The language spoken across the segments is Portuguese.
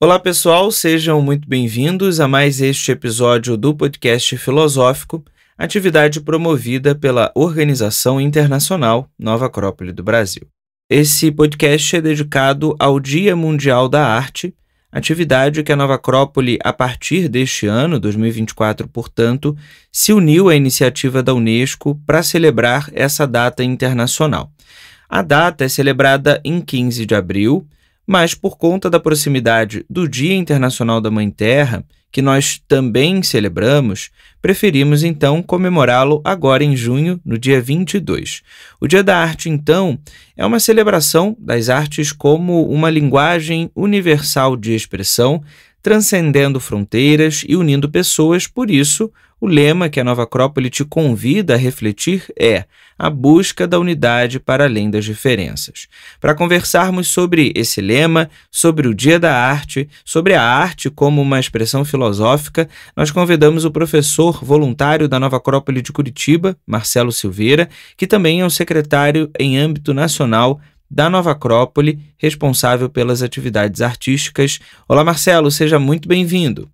Olá, pessoal, sejam muito bem-vindos a mais este episódio do podcast Filosófico, atividade promovida pela Organização Internacional Nova Acrópole do Brasil. Esse podcast é dedicado ao Dia Mundial da Arte, atividade que a Nova Acrópole, a partir deste ano, 2024, portanto, se uniu à iniciativa da Unesco para celebrar essa data internacional. A data é celebrada em 15 de abril mas por conta da proximidade do Dia Internacional da Mãe Terra, que nós também celebramos, preferimos então comemorá-lo agora em junho, no dia 22. O Dia da Arte, então, é uma celebração das artes como uma linguagem universal de expressão transcendendo fronteiras e unindo pessoas. Por isso, o lema que a Nova Acrópole te convida a refletir é a busca da unidade para além das diferenças. Para conversarmos sobre esse lema, sobre o Dia da Arte, sobre a arte como uma expressão filosófica, nós convidamos o professor voluntário da Nova Acrópole de Curitiba, Marcelo Silveira, que também é o um secretário em âmbito nacional da Nova Acrópole, responsável pelas atividades artísticas. Olá, Marcelo, seja muito bem-vindo.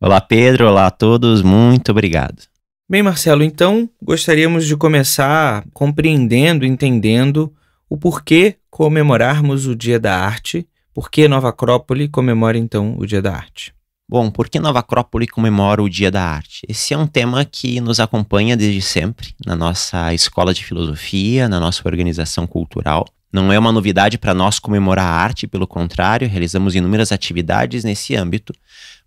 Olá, Pedro, olá a todos, muito obrigado. Bem, Marcelo, então gostaríamos de começar compreendendo, entendendo o porquê comemorarmos o Dia da Arte. Por que Nova Acrópole comemora então o Dia da Arte? Bom, por que Nova Acrópole comemora o Dia da Arte? Esse é um tema que nos acompanha desde sempre na nossa escola de filosofia, na nossa organização cultural. Não é uma novidade para nós comemorar a arte, pelo contrário, realizamos inúmeras atividades nesse âmbito.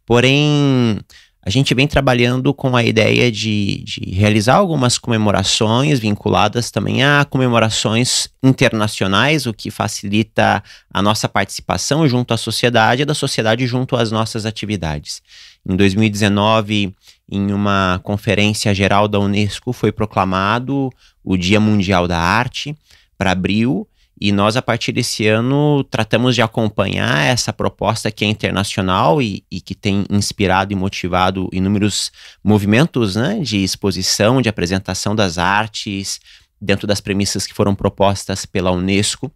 Porém, a gente vem trabalhando com a ideia de, de, realizar algumas comemorações vinculadas também a comemorações internacionais, o que facilita a nossa participação junto à sociedade e da sociedade junto às nossas atividades. Em 2019, em uma conferência geral da Unesco, foi proclamado o Dia Mundial da Arte para abril e nós, a partir desse ano, tratamos de acompanhar essa proposta que é internacional e, e que tem inspirado e motivado inúmeros movimentos né, de exposição, de apresentação das artes, dentro das premissas que foram propostas pela Unesco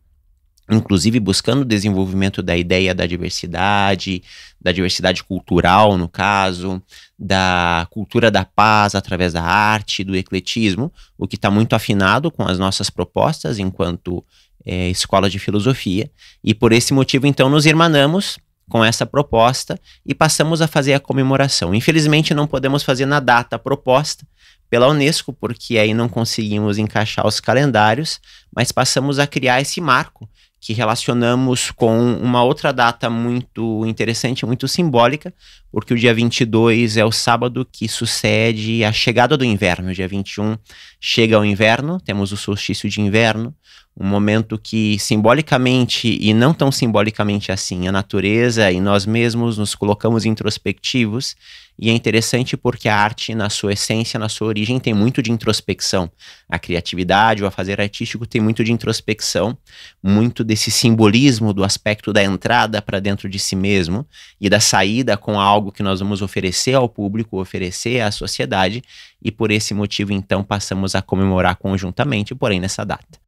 inclusive buscando o desenvolvimento da ideia da diversidade, da diversidade cultural, no caso, da cultura da paz através da arte, do ecletismo, o que está muito afinado com as nossas propostas enquanto é, escola de filosofia, e por esse motivo, então, nos irmanamos com essa proposta e passamos a fazer a comemoração. Infelizmente, não podemos fazer na data proposta pela Unesco, porque aí não conseguimos encaixar os calendários, mas passamos a criar esse marco que relacionamos com uma outra data muito interessante, muito simbólica, porque o dia 22 é o sábado que sucede a chegada do inverno. O dia 21 chega o inverno, temos o solstício de inverno, um momento que simbolicamente e não tão simbolicamente assim, a natureza e nós mesmos nos colocamos introspectivos, e é interessante porque a arte, na sua essência, na sua origem, tem muito de introspecção. A criatividade, o fazer artístico tem muito de introspecção, muito desse simbolismo do aspecto da entrada para dentro de si mesmo e da saída com algo algo que nós vamos oferecer ao público, oferecer à sociedade, e por esse motivo, então, passamos a comemorar conjuntamente, porém nessa data.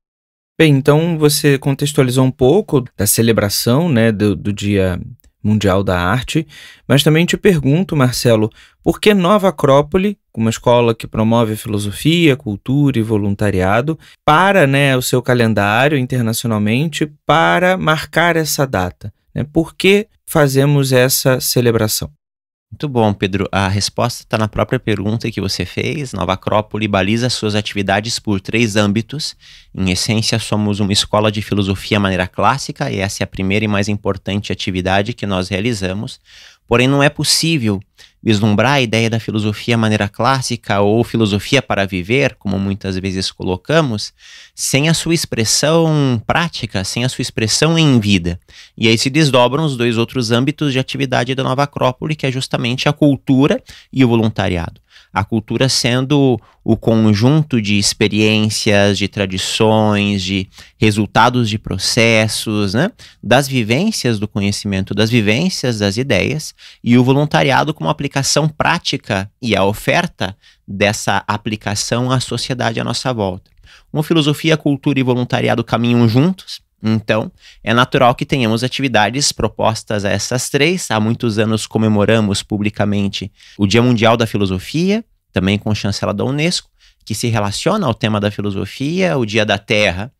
Bem, então você contextualizou um pouco da celebração né, do, do Dia Mundial da Arte, mas também te pergunto, Marcelo, por que Nova Acrópole, uma escola que promove filosofia, cultura e voluntariado, para né, o seu calendário internacionalmente para marcar essa data? Né? Por que fazemos essa celebração? Muito bom, Pedro. A resposta está na própria pergunta que você fez. Nova Acrópole baliza suas atividades por três âmbitos. Em essência, somos uma escola de filosofia à maneira clássica, e essa é a primeira e mais importante atividade que nós realizamos. Porém, não é possível vislumbrar a ideia da filosofia maneira clássica ou filosofia para viver, como muitas vezes colocamos, sem a sua expressão prática, sem a sua expressão em vida. E aí se desdobram os dois outros âmbitos de atividade da Nova Acrópole, que é justamente a cultura e o voluntariado a cultura sendo o conjunto de experiências, de tradições, de resultados de processos, né? das vivências do conhecimento, das vivências das ideias, e o voluntariado como aplicação prática e a oferta dessa aplicação à sociedade à nossa volta. Uma filosofia, cultura e voluntariado caminham juntos, então, é natural que tenhamos atividades propostas a essas três. Há muitos anos comemoramos publicamente o Dia Mundial da Filosofia, também com chancela da Unesco, que se relaciona ao tema da filosofia, o Dia da Terra,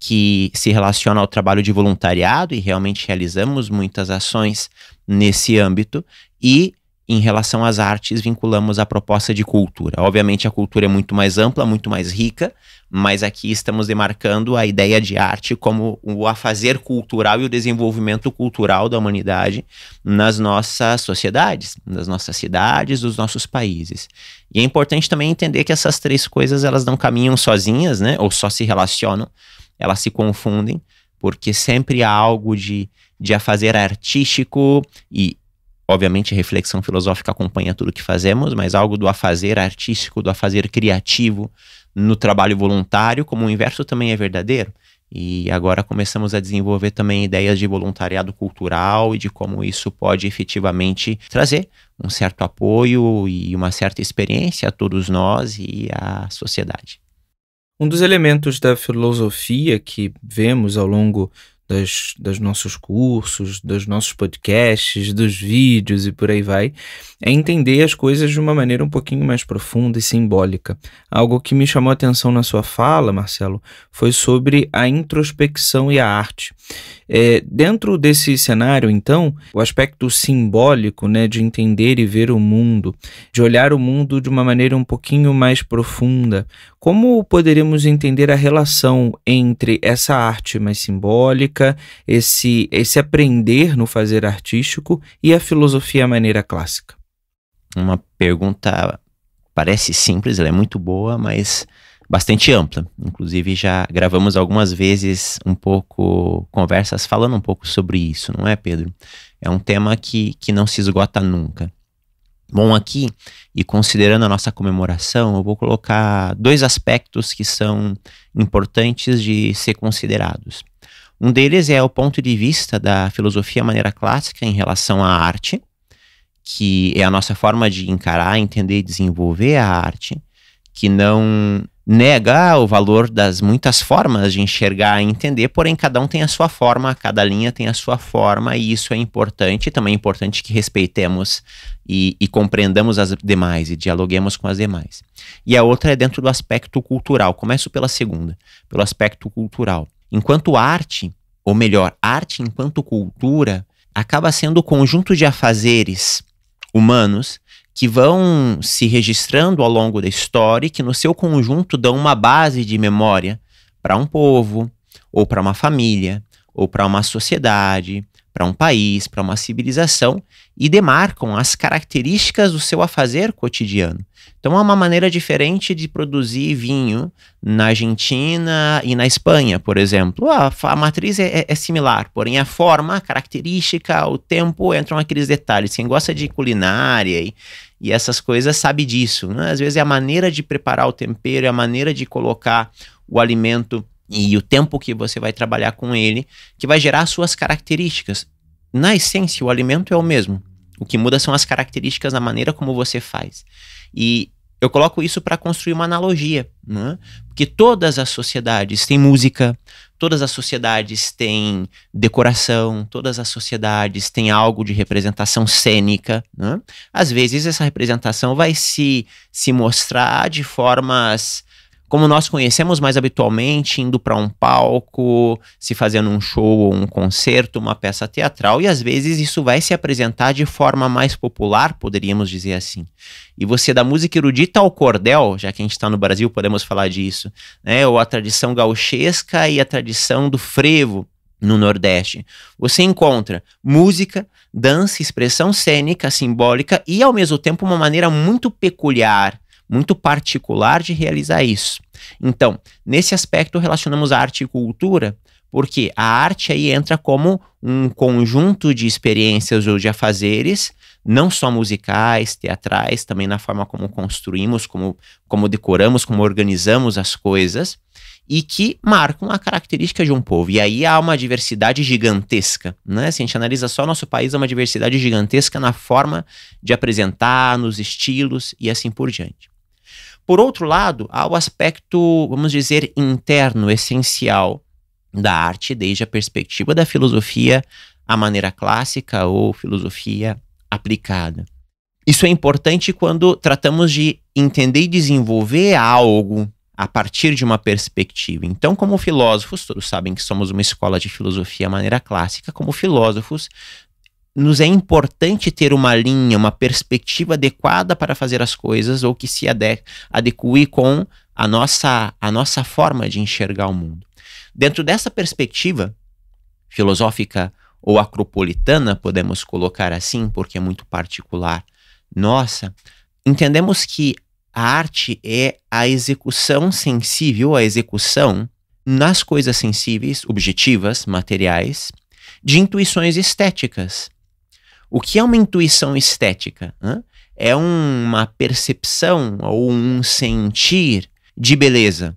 que se relaciona ao trabalho de voluntariado, e realmente realizamos muitas ações nesse âmbito, e em relação às artes, vinculamos a proposta de cultura. Obviamente, a cultura é muito mais ampla, muito mais rica, mas aqui estamos demarcando a ideia de arte como o afazer cultural e o desenvolvimento cultural da humanidade nas nossas sociedades, nas nossas cidades, nos nossos países. E é importante também entender que essas três coisas elas não caminham sozinhas, né? Ou só se relacionam, elas se confundem, porque sempre há algo de de afazer artístico e Obviamente, reflexão filosófica acompanha tudo que fazemos, mas algo do afazer artístico, do afazer criativo, no trabalho voluntário, como o inverso também é verdadeiro. E agora começamos a desenvolver também ideias de voluntariado cultural e de como isso pode efetivamente trazer um certo apoio e uma certa experiência a todos nós e à sociedade. Um dos elementos da filosofia que vemos ao longo das, dos nossos cursos, dos nossos podcasts, dos vídeos e por aí vai, é entender as coisas de uma maneira um pouquinho mais profunda e simbólica. Algo que me chamou a atenção na sua fala, Marcelo, foi sobre a introspecção e a arte. É, dentro desse cenário, então, o aspecto simbólico né, de entender e ver o mundo, de olhar o mundo de uma maneira um pouquinho mais profunda, como poderíamos entender a relação entre essa arte mais simbólica, esse, esse aprender no fazer artístico e a filosofia à maneira clássica? Uma pergunta parece simples, ela é muito boa, mas bastante ampla. Inclusive, já gravamos algumas vezes um pouco conversas falando um pouco sobre isso, não é, Pedro? É um tema que, que não se esgota nunca. Bom, aqui, e considerando a nossa comemoração, eu vou colocar dois aspectos que são importantes de ser considerados. Um deles é o ponto de vista da filosofia maneira clássica em relação à arte, que é a nossa forma de encarar, entender e desenvolver a arte, que não nega o valor das muitas formas de enxergar e entender, porém cada um tem a sua forma, cada linha tem a sua forma, e isso é importante. Também é importante que respeitemos e, e compreendamos as demais e dialoguemos com as demais. E a outra é dentro do aspecto cultural. Começo pela segunda, pelo aspecto cultural. Enquanto arte, ou melhor, arte enquanto cultura, acaba sendo o conjunto de afazeres humanos que vão se registrando ao longo da história e que, no seu conjunto, dão uma base de memória para um povo, ou para uma família, ou para uma sociedade, para um país, para uma civilização e demarcam as características do seu afazer cotidiano. Então, é uma maneira diferente de produzir vinho na Argentina e na Espanha, por exemplo. A, ah, a matriz é, é, é, similar, porém a forma, a característica, o tempo entram aqueles detalhes. Quem gosta de culinária e, e essas coisas sabe disso. Né? Às vezes é a maneira de preparar o tempero, é a maneira de colocar o alimento e o tempo que você vai trabalhar com ele que vai gerar suas características. Na essência, o alimento é o mesmo. O que muda são as características da maneira como você faz. E eu coloco isso para construir uma analogia, né? porque todas as sociedades têm música, todas as sociedades têm decoração, todas as sociedades têm algo de representação cênica. Né? Às vezes essa representação vai se, se mostrar de formas como nós conhecemos mais habitualmente, indo para um palco, se fazendo um show ou um concerto, uma peça teatral, e às vezes isso vai se apresentar de forma mais popular, poderíamos dizer assim. E você da música erudita ao cordel, já que a gente está no Brasil, podemos falar disso, né? ou a tradição gauchesca e a tradição do frevo, no Nordeste. Você encontra música, dança, expressão cênica, simbólica e, ao mesmo tempo, uma maneira muito peculiar muito particular de realizar isso. Então, nesse aspecto, relacionamos arte e cultura, porque a arte aí entra como um conjunto de experiências ou de afazeres, não só musicais, teatrais, também na forma como construímos, como, como decoramos, como organizamos as coisas, e que marcam a característica de um povo. E aí há uma diversidade gigantesca, né? Se a gente analisa só nosso país, há uma diversidade gigantesca na forma de apresentar, nos estilos e assim por diante. Por outro lado, há o aspecto, vamos dizer, interno, essencial da arte, desde a perspectiva da filosofia à maneira clássica ou filosofia aplicada. Isso é importante quando tratamos de entender e desenvolver algo a partir de uma perspectiva. Então, como filósofos, todos sabem que somos uma escola de filosofia à maneira clássica, como filósofos, nos é importante ter uma linha, uma perspectiva adequada para fazer as coisas ou que se ade adeque com a nossa, a nossa forma de enxergar o mundo. Dentro dessa perspectiva filosófica ou acropolitana, podemos colocar assim, porque é muito particular nossa, entendemos que a arte é a execução sensível, a execução nas coisas sensíveis, objetivas, materiais, de intuições estéticas, o que é uma intuição estética? É uma percepção ou um sentir de beleza.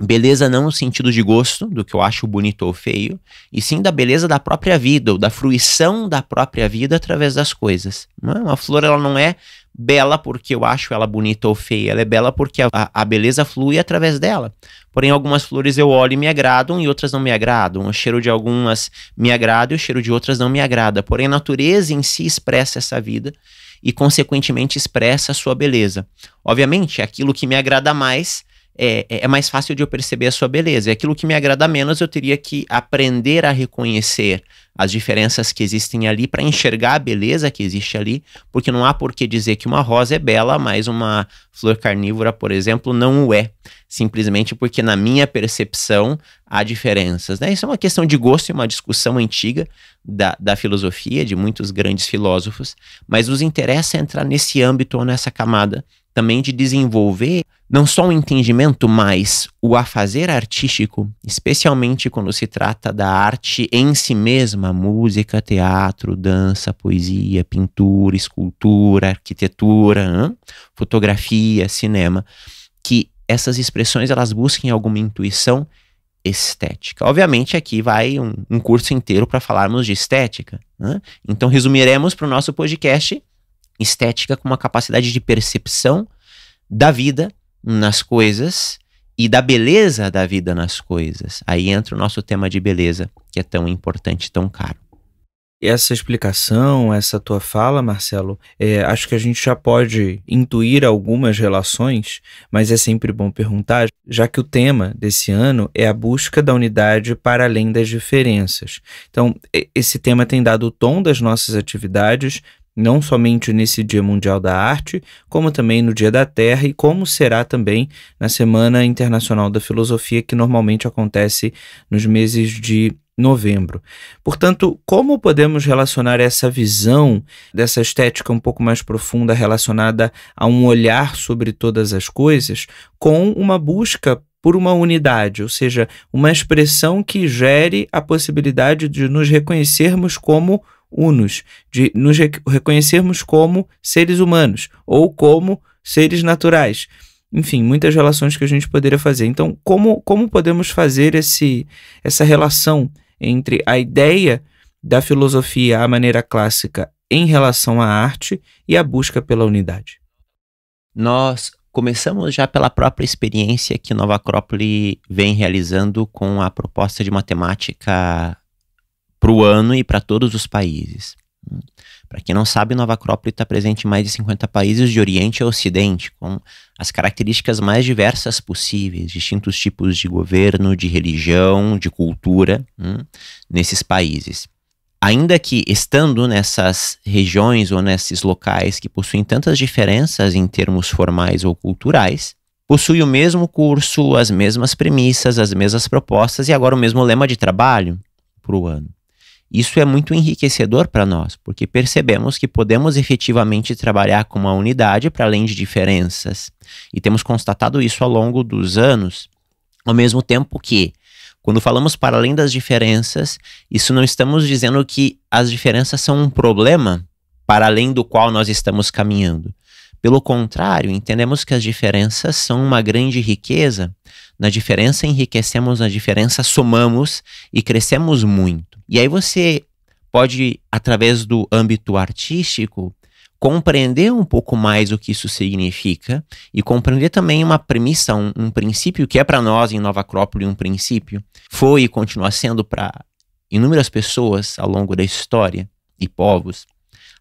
Beleza não no sentido de gosto, do que eu acho bonito ou feio, e sim da beleza da própria vida, ou da fruição da própria vida através das coisas. É? Uma flor ela não é bela porque eu acho ela bonita ou feia, ela é bela porque a, a, beleza flui através dela. Porém, algumas flores eu olho e me agradam e outras não me agradam. O cheiro de algumas me agrada e o cheiro de outras não me agrada. Porém, a natureza em si expressa essa vida e, consequentemente, expressa a sua beleza. Obviamente, é aquilo que me agrada mais é, é, é mais fácil de eu perceber a sua beleza. E é aquilo que me agrada menos, eu teria que aprender a reconhecer as diferenças que existem ali para enxergar a beleza que existe ali, porque não há por que dizer que uma rosa é bela, mas uma flor carnívora, por exemplo, não o é, simplesmente porque na minha percepção há diferenças. Né? Isso é uma questão de gosto e uma discussão antiga da, da filosofia, de muitos grandes filósofos, mas nos interessa entrar nesse âmbito ou nessa camada também de desenvolver não só o entendimento, mas o afazer artístico, especialmente quando se trata da arte em si mesma, música, teatro, dança, poesia, pintura, escultura, arquitetura, hein? fotografia, cinema, que essas expressões elas busquem alguma intuição estética. Obviamente, aqui vai um, um curso inteiro para falarmos de estética. Né? Então, resumiremos para o nosso podcast estética com uma capacidade de percepção da vida nas coisas e da beleza da vida nas coisas. Aí entra o nosso tema de beleza, que é tão importante, tão caro. Essa explicação, essa tua fala, Marcelo, é, acho que a gente já pode intuir algumas relações, mas é sempre bom perguntar, já que o tema desse ano é a busca da unidade para além das diferenças. Então, esse tema tem dado o tom das nossas atividades, não somente nesse Dia Mundial da Arte, como também no Dia da Terra e como será também na Semana Internacional da Filosofia, que normalmente acontece nos meses de novembro. Portanto, como podemos relacionar essa visão dessa estética um pouco mais profunda relacionada a um olhar sobre todas as coisas com uma busca por uma unidade, ou seja, uma expressão que gere a possibilidade de nos reconhecermos como unos, de nos reconhecermos como seres humanos ou como seres naturais. Enfim, muitas relações que a gente poderia fazer. Então, como, como podemos fazer esse, essa relação entre a ideia da filosofia à maneira clássica em relação à arte e a busca pela unidade? Nós começamos já pela própria experiência que Nova Acrópole vem realizando com a proposta de matemática para o ano e para todos os países. Para quem não sabe, Nova Acrópole está presente em mais de 50 países de Oriente a Ocidente, com as características mais diversas possíveis, distintos tipos de governo, de religião, de cultura hum, nesses países. Ainda que estando nessas regiões ou nesses locais que possuem tantas diferenças em termos formais ou culturais, possui o mesmo curso, as mesmas premissas, as mesmas propostas e agora o mesmo lema de trabalho para o ano. Isso é muito enriquecedor para nós, porque percebemos que podemos efetivamente trabalhar com uma unidade para além de diferenças. E temos constatado isso ao longo dos anos, ao mesmo tempo que, quando falamos para além das diferenças, isso não estamos dizendo que as diferenças são um problema para além do qual nós estamos caminhando. Pelo contrário, entendemos que as diferenças são uma grande riqueza na diferença enriquecemos, na diferença somamos e crescemos muito. E aí você pode, através do âmbito artístico, compreender um pouco mais o que isso significa e compreender também uma premissa, um, um princípio que é para nós em Nova Acrópole um princípio, foi e continua sendo para inúmeras pessoas ao longo da história e povos,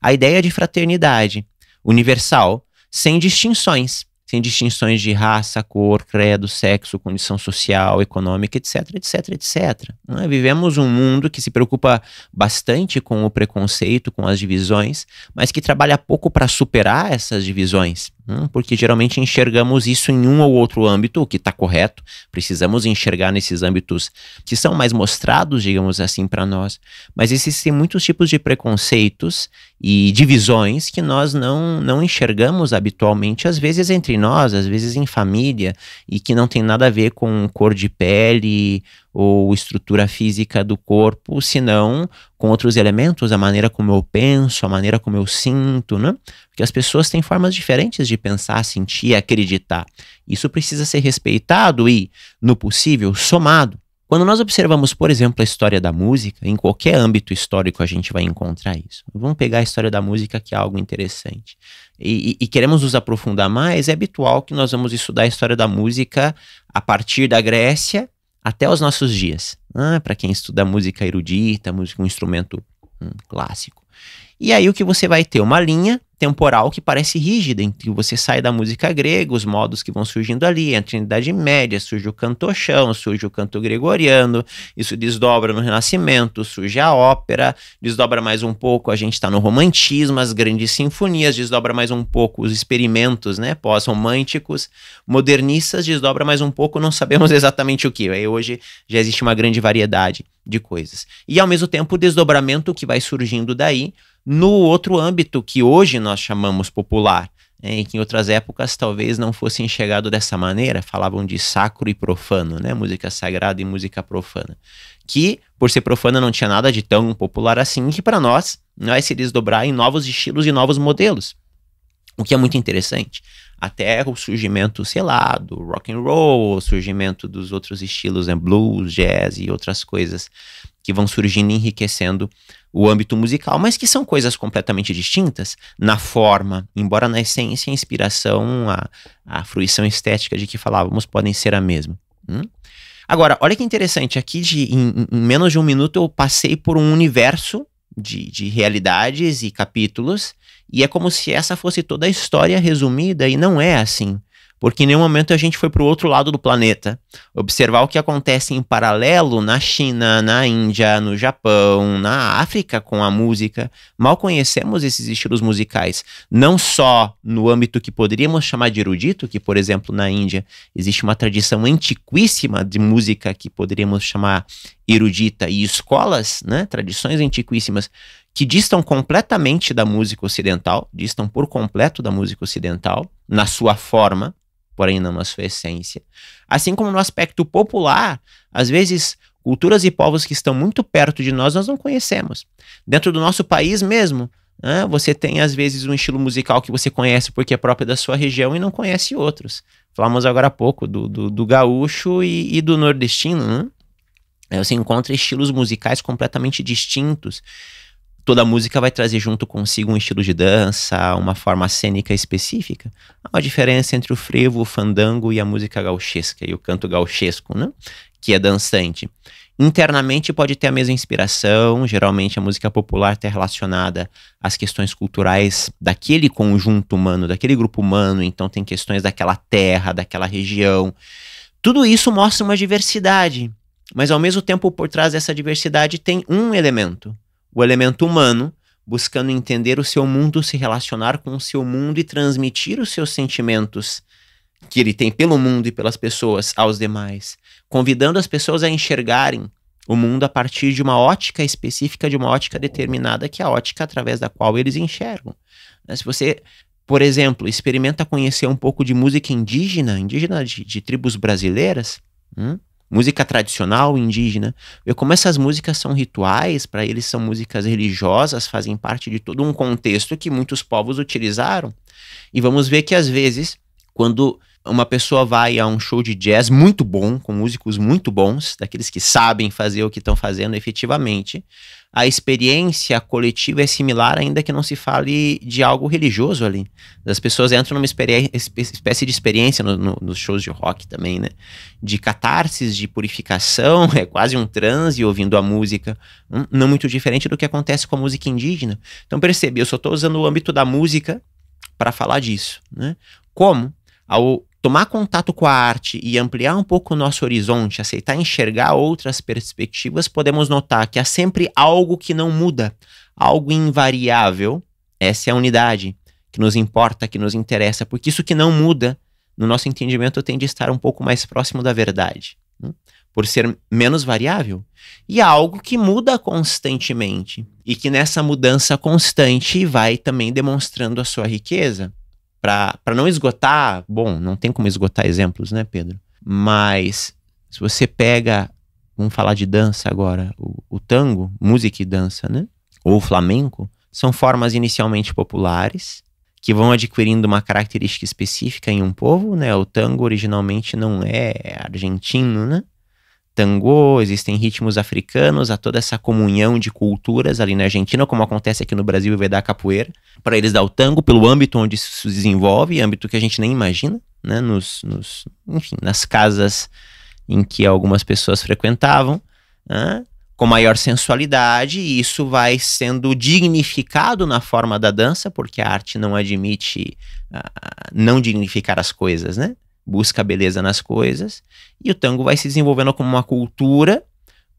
a ideia de fraternidade universal sem distinções sem distinções de raça, cor, credo, sexo, condição social, econômica, etc, etc, etc. É? Vivemos um mundo que se preocupa bastante com o preconceito, com as divisões, mas que trabalha pouco para superar essas divisões. Né? porque geralmente enxergamos isso em um ou outro âmbito, o que está correto. Precisamos enxergar nesses âmbitos que são mais mostrados, digamos assim, para nós. Mas existem muitos tipos de preconceitos e divisões que nós não, não enxergamos habitualmente, às vezes entre nós, às vezes em família, e que não tem nada a ver com cor de pele ou estrutura física do corpo, senão com outros elementos, a maneira como eu penso, a maneira como eu sinto, né? Porque as pessoas têm formas diferentes de pensar, sentir, acreditar. Isso precisa ser respeitado e, no possível, somado. Quando nós observamos, por exemplo, a história da música, em qualquer âmbito histórico a gente vai encontrar isso. Vamos pegar a história da música, que é algo interessante. E, e, queremos nos aprofundar mais, é habitual que nós vamos estudar a história da música a partir da Grécia até os nossos dias. Ah, para quem estuda música erudita, música um instrumento um, clássico. E aí o que você vai ter? Uma linha temporal que parece rígida, em que você sai da música grega, os modos que vão surgindo ali, a na Idade Média, surge o canto chão surge o canto gregoriano, isso desdobra no Renascimento, surge a ópera, desdobra mais um pouco, a gente está no romantismo, as grandes sinfonias, desdobra mais um pouco os experimentos né, pós-românticos, modernistas, desdobra mais um pouco, não sabemos exatamente o que, aí hoje já existe uma grande variedade de coisas. E ao mesmo tempo o desdobramento que vai surgindo daí, no outro âmbito que hoje nós chamamos popular, né, em que em outras épocas talvez não fosse enxergado dessa maneira, falavam de sacro e profano, né, música sagrada e música profana, que por ser profana não tinha nada de tão popular assim, que para nós vai se desdobrar em novos estilos e novos modelos, o que é muito interessante. Até o surgimento, sei lá, do rock and roll, o surgimento dos outros estilos, né, blues, jazz e outras coisas que vão surgindo enriquecendo o âmbito musical, mas que são coisas completamente distintas na forma, embora na essência, a inspiração, a, a fruição estética de que falávamos podem ser a mesma. Hum? Agora, olha que interessante, aqui de, em, em, menos de um minuto eu passei por um universo de, de realidades e capítulos, e é como se essa fosse toda a história resumida, e não é assim porque em nenhum momento a gente foi para o outro lado do planeta. Observar o que acontece em paralelo na China, na Índia, no Japão, na África com a música. Mal conhecemos esses estilos musicais, não só no âmbito que poderíamos chamar de erudito, que, por exemplo, na Índia existe uma tradição antiquíssima de música que poderíamos chamar erudita e escolas, né, tradições antiquíssimas que distam completamente da música ocidental, distam por completo da música ocidental na sua forma, porém não na sua essência. Assim como no aspecto popular, às vezes culturas e povos que estão muito perto de nós nós não conhecemos. Dentro do nosso país mesmo, né, você tem às vezes um estilo musical que você conhece porque é próprio da sua região e não conhece outros. Falamos agora há pouco do, do, do gaúcho e, e, do nordestino, né? Você encontra estilos musicais completamente distintos toda música vai trazer junto consigo um estilo de dança, uma forma cênica específica. Há uma diferença entre o frevo, o fandango e a música gauchesca, e o canto gauchesco, né? que é dançante. Internamente pode ter a mesma inspiração, geralmente a música popular está relacionada às questões culturais daquele conjunto humano, daquele grupo humano, então tem questões daquela terra, daquela região. Tudo isso mostra uma diversidade, mas ao mesmo tempo por trás dessa diversidade tem um elemento, o elemento humano, buscando entender o seu mundo, se relacionar com o seu mundo e transmitir os seus sentimentos que ele tem pelo mundo e pelas pessoas aos demais, convidando as pessoas a enxergarem o mundo a partir de uma ótica específica, de uma ótica determinada, que é a ótica através da qual eles enxergam. Né, se você, por exemplo, experimenta conhecer um pouco de música indígena, indígena de, de tribos brasileiras, hum, música tradicional indígena. Ver como essas músicas são rituais, para eles são músicas religiosas, fazem parte de todo um contexto que muitos povos utilizaram. E vamos ver que às vezes, quando uma pessoa vai a um show de jazz muito bom, com músicos muito bons, daqueles que sabem fazer o que estão fazendo efetivamente, a experiência coletiva é similar, ainda que não se fale de algo religioso ali. As pessoas entram numa espécie de experiência no, no, nos shows de rock também, né? De catarses, de purificação, é quase um transe ouvindo a música, hum, não muito diferente do que acontece com a música indígena. Então percebe, eu só estou usando o âmbito da música para falar disso, né? Como? Ao tomar contato com a arte e ampliar um pouco o nosso horizonte, aceitar enxergar outras perspectivas, podemos notar que há sempre algo que não muda, algo invariável. Essa é a unidade que nos importa, que nos interessa, porque isso que não muda, no nosso entendimento, tende a estar um pouco mais próximo da verdade, né? por ser menos variável. E há algo que muda constantemente e que nessa mudança constante vai também demonstrando a sua riqueza para não esgotar, bom, não tem como esgotar exemplos, né, Pedro? Mas se você pega, vamos falar de dança agora, o, o tango, música e dança, né? Ou o flamenco, são formas inicialmente populares que vão adquirindo uma característica específica em um povo, né? O tango originalmente não é argentino, né? tangô, existem ritmos africanos, há toda essa comunhão de culturas ali na Argentina, como acontece aqui no Brasil e vai dar capoeira. Para eles dar o tango pelo âmbito onde isso se desenvolve, âmbito que a gente nem imagina, né? Nos, nos enfim, nas casas em que algumas pessoas frequentavam, né? com maior sensualidade, e isso vai sendo dignificado na forma da dança, porque a arte não admite uh, não dignificar as coisas, né? busca beleza nas coisas, e o tango vai se desenvolvendo como uma cultura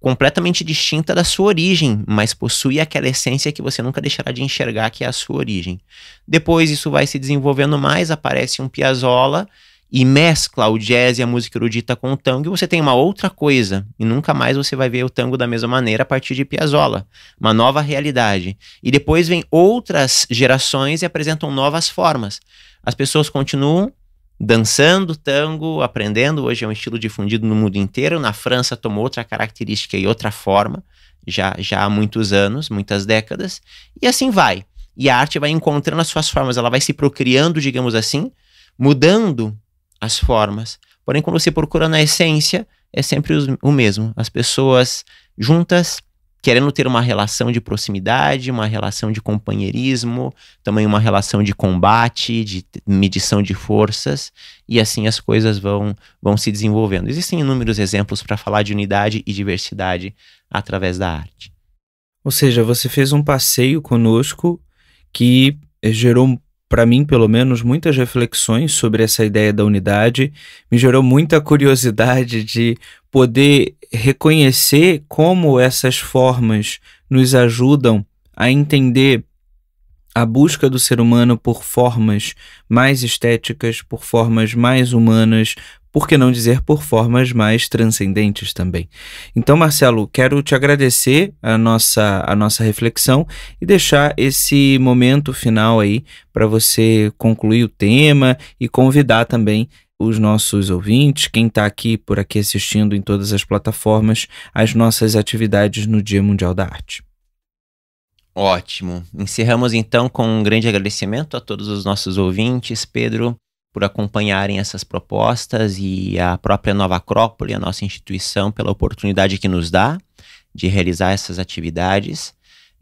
completamente distinta da sua origem, mas possui aquela essência que você nunca deixará de enxergar que é a sua origem. Depois isso vai se desenvolvendo mais, aparece um Piazzolla e mescla o jazz e a música erudita com o tango e você tem uma outra coisa e nunca mais você vai ver o tango da mesma maneira a partir de Piazzolla, uma nova realidade. E depois vem outras gerações e apresentam novas formas. As pessoas continuam dançando tango, aprendendo. Hoje é um estilo difundido no mundo inteiro. Na França tomou outra característica e outra forma, já, já há muitos anos, muitas décadas. E assim vai. E a arte vai encontrando as suas formas, ela vai se procriando, digamos assim, mudando as formas. Porém, quando você procura na essência, é sempre o mesmo. As pessoas juntas, querendo ter uma relação de proximidade, uma relação de companheirismo, também uma relação de combate, de medição de forças, e assim as coisas vão, vão se desenvolvendo. Existem inúmeros exemplos para falar de unidade e diversidade através da arte. Ou seja, você fez um passeio conosco que gerou para mim, pelo menos, muitas reflexões sobre essa ideia da unidade, me gerou muita curiosidade de poder reconhecer como essas formas nos ajudam a entender a busca do ser humano por formas mais estéticas, por formas mais humanas, por que não dizer por formas mais transcendentes também. Então, Marcelo, quero te agradecer a nossa, a nossa reflexão e deixar esse momento final aí para você concluir o tema e convidar também os nossos ouvintes, quem está aqui por aqui assistindo em todas as plataformas, as nossas atividades no Dia Mundial da Arte. Ótimo. Encerramos então com um grande agradecimento a todos os nossos ouvintes, Pedro, por acompanharem essas propostas e a própria Nova Acrópole, a nossa instituição, pela oportunidade que nos dá de realizar essas atividades.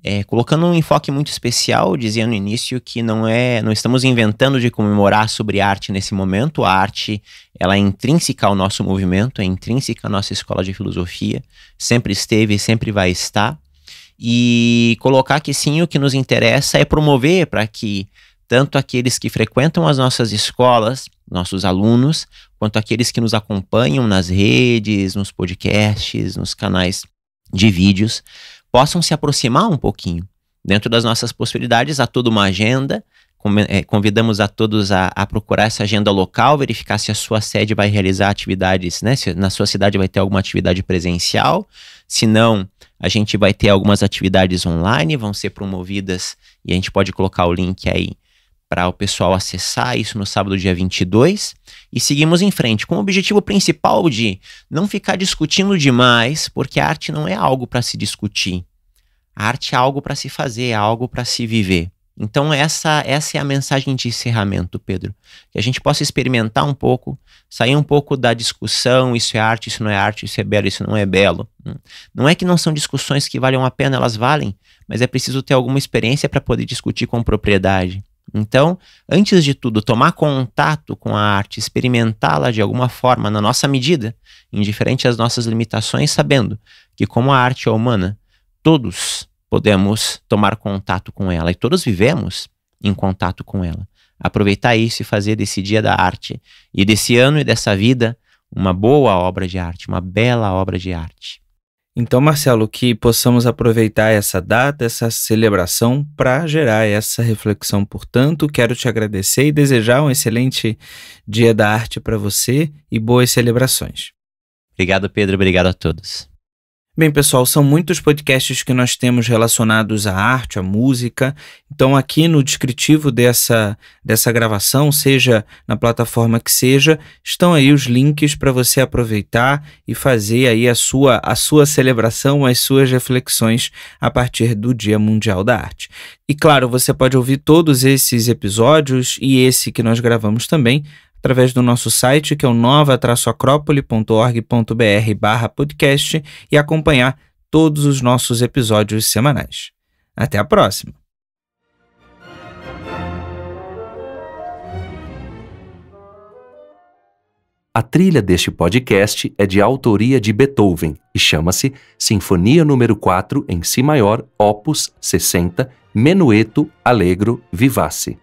É, colocando um enfoque muito especial, dizia no início que não é, não estamos inventando de comemorar sobre arte nesse momento. A arte, ela é intrínseca ao nosso movimento, é intrínseca à nossa escola de filosofia, sempre esteve e sempre vai estar e colocar que sim, o que nos interessa é promover para que tanto aqueles que frequentam as nossas escolas, nossos alunos, quanto aqueles que nos acompanham nas redes, nos podcasts, nos canais de vídeos, possam se aproximar um pouquinho. Dentro das nossas possibilidades, há toda uma agenda. Eh, convidamos a todos a, a procurar essa agenda local, verificar se a sua sede vai realizar atividades, né? Se na sua cidade vai ter alguma atividade presencial. Se não, a gente vai ter algumas atividades online, vão ser promovidas e a gente pode colocar o link aí para o pessoal acessar isso no sábado, dia 22. E seguimos em frente, com o objetivo principal de não ficar discutindo demais, porque a arte não é algo para se discutir. A arte é algo para se fazer, é algo para se viver. Então, essa, essa é a mensagem de encerramento, Pedro. Que a gente possa experimentar um pouco, sair um pouco da discussão: isso é arte, isso não é arte, isso é belo, isso não é belo. Né? Não é que não são discussões que valham a pena, elas valem, mas é preciso ter alguma experiência para poder discutir com propriedade. Então, antes de tudo, tomar contato com a arte, experimentá-la de alguma forma, na nossa medida, indiferente às nossas limitações, sabendo que, como a arte é humana, todos podemos tomar contato com ela. E todos vivemos em contato com ela. Aproveitar isso e fazer desse dia da arte e desse ano e dessa vida uma boa obra de arte, uma bela obra de arte. Então, Marcelo, que possamos aproveitar essa data, essa celebração, para gerar essa reflexão. Portanto, quero te agradecer e desejar um excelente Dia da Arte para você e boas celebrações. Obrigado, Pedro. Obrigado a todos. Bem, pessoal, são muitos podcasts que nós temos relacionados à arte, à música. Então, aqui no descritivo dessa, dessa gravação, seja na plataforma que seja, estão aí os links para você aproveitar e fazer aí a sua, a sua celebração, as suas reflexões a partir do Dia Mundial da Arte. E claro, você pode ouvir todos esses episódios e esse que nós gravamos também através do nosso site, que é o nova-acrópole.org.br barra podcast e acompanhar todos os nossos episódios semanais. Até a próxima! A trilha deste podcast é de autoria de Beethoven e chama-se Sinfonia número 4 em Si maior, opus 60, Menueto Allegro Vivace.